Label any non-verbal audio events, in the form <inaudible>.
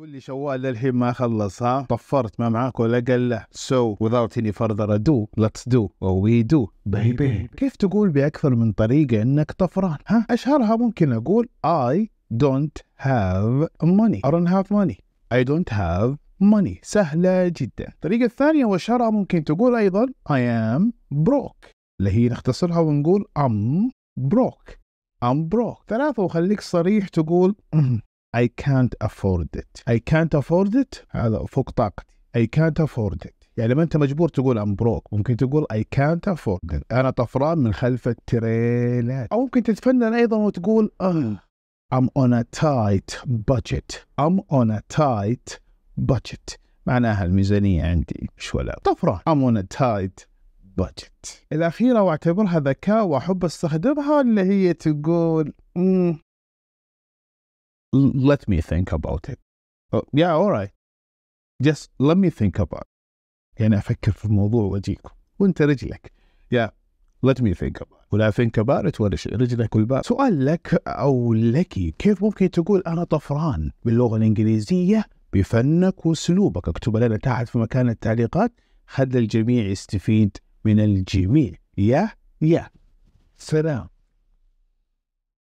كل شوال للحين ما خلص ها طفرت ما معاك ولا قال له سو وذاوت اني فرذر ادو ليتس دو وي دو بيبي كيف تقول بأكثر من طريقة إنك طفران ها أشهرها ممكن أقول اي دونت هاف ماني اي دونت هاف ماني اي دونت هاف ماني سهلة جدا الطريقة الثانية وأشهرها ممكن تقول أيضا I am broke اللي هي نختصرها ونقول I'm broke I'm broke ثلاثة وخليك صريح تقول <clears throat> I can't afford it I can't afford it هذا فوق طاقتي I can't afford it يعني ما انت مجبور تقول ام بروك ممكن تقول اي كانت افورد انا طفران من خلف التريلات او ممكن تتفنن ايضا وتقول uh, I'm on a tight budget I'm on a tight budget معناها الميزانية عندي مش ولا طفرة I'm on a tight budget الأخيرة واعتبرها ذكاء وأحب أستخدمها اللي هي تقول let me think about it. Oh, yeah, all right. Just let me think about it. يعني أفكر في الموضوع واجيك وأنت رجلك. Yeah, let me think about it. ولا think about it ولا رجلك والباب. سؤال لك أو لك كيف ممكن تقول أنا طفران باللغة الإنجليزية بفنك وأسلوبك؟ اكتب لنا تحت في مكان التعليقات خلي الجميع يستفيد من الجميع. يا يا سلام.